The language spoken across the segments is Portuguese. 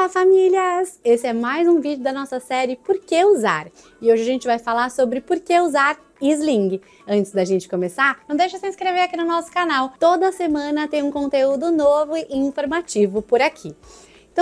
Olá, famílias! Esse é mais um vídeo da nossa série Por que usar? E hoje a gente vai falar sobre por que usar Sling. Antes da gente começar, não deixa de se inscrever aqui no nosso canal. Toda semana tem um conteúdo novo e informativo por aqui.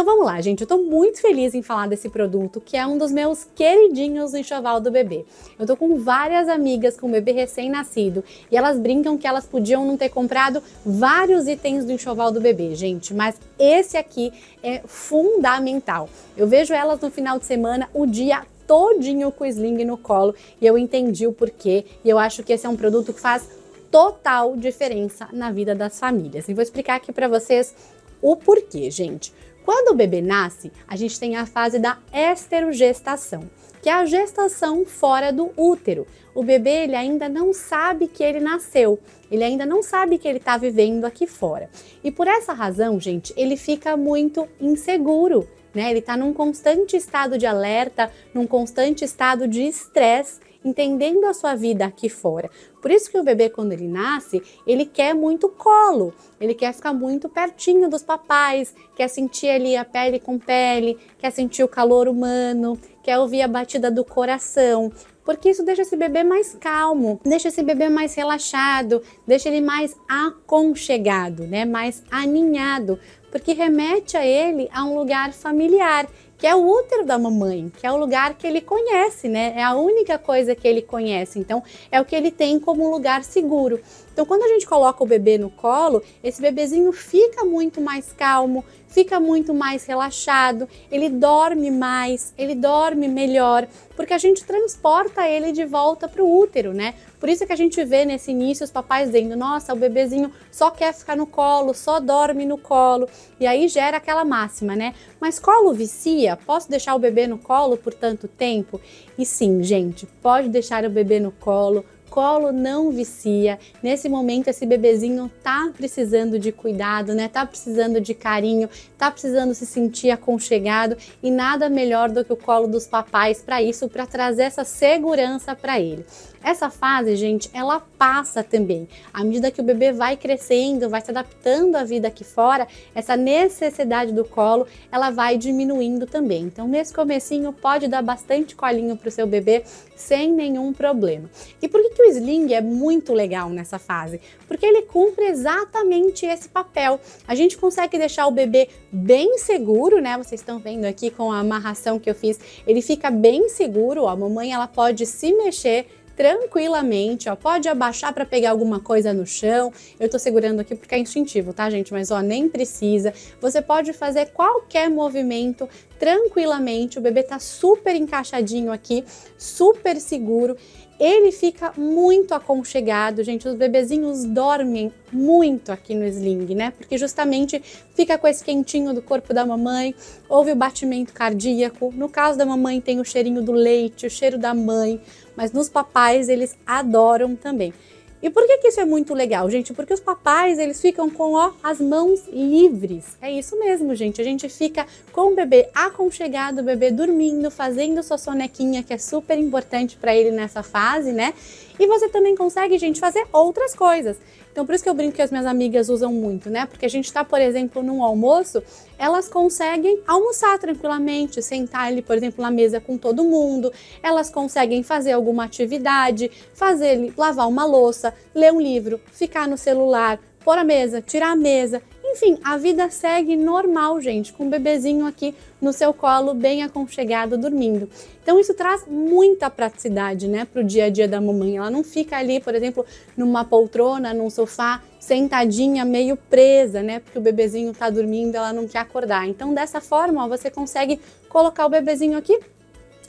Então vamos lá, gente. Eu tô muito feliz em falar desse produto, que é um dos meus queridinhos no enxoval do bebê. Eu tô com várias amigas com um bebê recém-nascido e elas brincam que elas podiam não ter comprado vários itens do enxoval do bebê, gente, mas esse aqui é fundamental. Eu vejo elas no final de semana o dia todinho com o sling no colo e eu entendi o porquê e eu acho que esse é um produto que faz total diferença na vida das famílias. E vou explicar aqui para vocês o porquê, gente. Quando o bebê nasce, a gente tem a fase da esterogestação, que é a gestação fora do útero. O bebê ele ainda não sabe que ele nasceu, ele ainda não sabe que ele está vivendo aqui fora. E por essa razão, gente, ele fica muito inseguro. Né? Ele está num constante estado de alerta, num constante estado de estresse entendendo a sua vida aqui fora. Por isso que o bebê, quando ele nasce, ele quer muito colo, ele quer ficar muito pertinho dos papais, quer sentir ali a pele com pele, quer sentir o calor humano, quer ouvir a batida do coração, porque isso deixa esse bebê mais calmo, deixa esse bebê mais relaxado, deixa ele mais aconchegado, né? Mais aninhado, porque remete a ele a um lugar familiar que é o útero da mamãe, que é o lugar que ele conhece, né? É a única coisa que ele conhece. Então, é o que ele tem como lugar seguro. Então, quando a gente coloca o bebê no colo, esse bebezinho fica muito mais calmo, fica muito mais relaxado, ele dorme mais, ele dorme melhor, porque a gente transporta ele de volta para o útero, né? Por isso que a gente vê nesse início os papais dizendo: nossa, o bebezinho só quer ficar no colo, só dorme no colo, e aí gera aquela máxima, né? Mas colo vicia dia? Posso deixar o bebê no colo por tanto tempo? E sim, gente, pode deixar o bebê no colo colo não vicia. Nesse momento, esse bebezinho tá precisando de cuidado, né? Tá precisando de carinho, tá precisando se sentir aconchegado e nada melhor do que o colo dos papais para isso, para trazer essa segurança para ele. Essa fase, gente, ela passa também. À medida que o bebê vai crescendo, vai se adaptando à vida aqui fora, essa necessidade do colo, ela vai diminuindo também. Então, nesse comecinho, pode dar bastante colinho pro seu bebê sem nenhum problema. E por que, que o o sling é muito legal nessa fase, porque ele cumpre exatamente esse papel. A gente consegue deixar o bebê bem seguro, né? Vocês estão vendo aqui com a amarração que eu fiz, ele fica bem seguro, ó. A mamãe ela pode se mexer tranquilamente, ó, pode abaixar para pegar alguma coisa no chão. Eu tô segurando aqui porque é instintivo, tá, gente? Mas ó, nem precisa. Você pode fazer qualquer movimento tranquilamente. O bebê tá super encaixadinho aqui, super seguro. Ele fica muito aconchegado, gente. Os bebezinhos dormem muito aqui no sling, né? Porque justamente fica com esse quentinho do corpo da mamãe, ouve o batimento cardíaco. No caso da mamãe, tem o cheirinho do leite, o cheiro da mãe, mas nos papais eles adoram também. E por que, que isso é muito legal, gente? Porque os papais, eles ficam com ó, as mãos livres. É isso mesmo, gente. A gente fica com o bebê aconchegado, o bebê dormindo, fazendo sua sonequinha, que é super importante para ele nessa fase, né? E você também consegue, gente, fazer outras coisas. Então, por isso que eu brinco que as minhas amigas usam muito, né? Porque a gente está, por exemplo, num almoço, elas conseguem almoçar tranquilamente, sentar ali, por exemplo, na mesa com todo mundo, elas conseguem fazer alguma atividade, fazer lavar uma louça, ler um livro, ficar no celular, pôr a mesa, tirar a mesa. Enfim, a vida segue normal, gente, com o bebezinho aqui no seu colo, bem aconchegado, dormindo. Então, isso traz muita praticidade, né, para o dia a dia da mamãe. Ela não fica ali, por exemplo, numa poltrona, num sofá, sentadinha, meio presa, né, porque o bebezinho está dormindo, ela não quer acordar. Então, dessa forma, ó, você consegue colocar o bebezinho aqui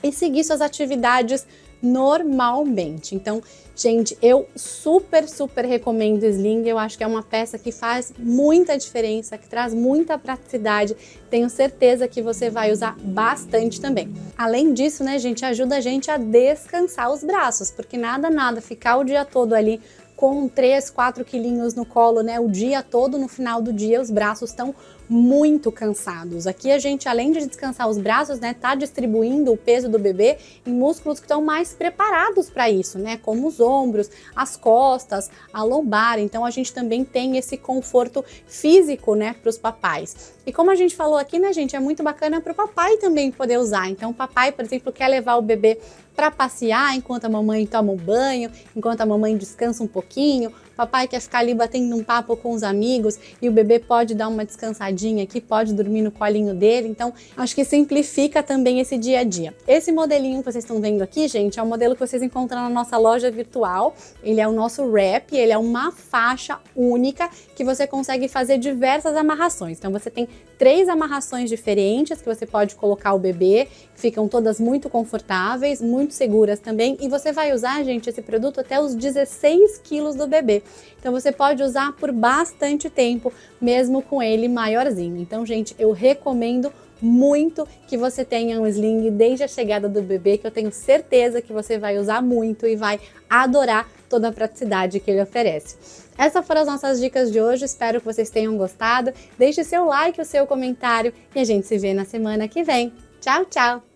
e seguir suas atividades normalmente. Então, gente, eu super, super recomendo Sling. Eu acho que é uma peça que faz muita diferença, que traz muita praticidade. Tenho certeza que você vai usar bastante também. Além disso, né, gente, ajuda a gente a descansar os braços, porque nada, nada, ficar o dia todo ali com 3, 4 quilinhos no colo, né, o dia todo, no final do dia, os braços estão muito cansados. Aqui a gente, além de descansar os braços, né, tá distribuindo o peso do bebê em músculos que estão mais preparados para isso, né, como os ombros, as costas, a lombar. Então a gente também tem esse conforto físico, né, para os papais. E como a gente falou aqui, né, gente, é muito bacana para o papai também poder usar. Então o papai, por exemplo, quer levar o bebê para passear enquanto a mamãe toma um banho, enquanto a mamãe descansa um pouquinho, papai quer ficar ali batendo um papo com os amigos e o bebê pode dar uma descansadinha coladinha aqui, pode dormir no colinho dele. Então, acho que simplifica também esse dia a dia. Esse modelinho que vocês estão vendo aqui, gente, é um modelo que vocês encontram na nossa loja virtual. Ele é o nosso wrap, ele é uma faixa única que você consegue fazer diversas amarrações. Então, você tem três amarrações diferentes que você pode colocar o bebê, ficam todas muito confortáveis, muito seguras também. E você vai usar, gente, esse produto até os 16 quilos do bebê. Então você pode usar por bastante tempo, mesmo com ele maiorzinho. Então, gente, eu recomendo muito que você tenha um sling desde a chegada do bebê, que eu tenho certeza que você vai usar muito e vai adorar toda a praticidade que ele oferece. Essas foram as nossas dicas de hoje, espero que vocês tenham gostado. Deixe seu like, o seu comentário e a gente se vê na semana que vem. Tchau, tchau!